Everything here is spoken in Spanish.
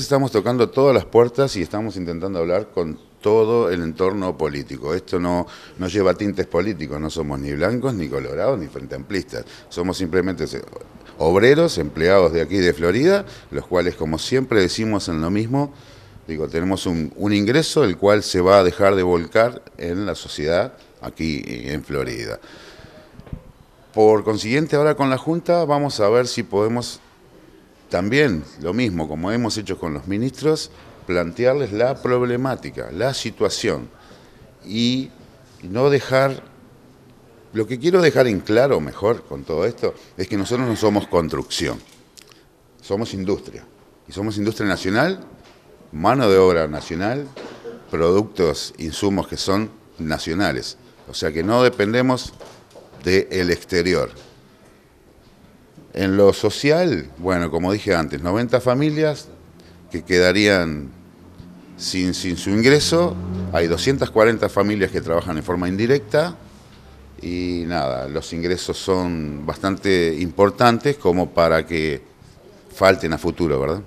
estamos tocando todas las puertas y estamos intentando hablar con todo el entorno político. Esto no, no lleva tintes políticos, no somos ni blancos, ni colorados, ni frente amplistas. Somos simplemente obreros, empleados de aquí de Florida, los cuales, como siempre decimos en lo mismo, digo, tenemos un ingreso el cual se va a dejar de volcar en la sociedad aquí en Florida. Por consiguiente, ahora con la Junta vamos a ver si podemos también lo mismo, como hemos hecho con los ministros, plantearles la problemática, la situación y no dejar... Lo que quiero dejar en claro, mejor, con todo esto, es que nosotros no somos construcción, somos industria. Y somos industria nacional, mano de obra nacional, productos, insumos que son nacionales. O sea que no dependemos del exterior. En lo social, bueno, como dije antes, 90 familias que quedarían sin, sin su ingreso, hay 240 familias que trabajan en forma indirecta y nada, los ingresos son bastante importantes como para que falten a futuro, ¿verdad?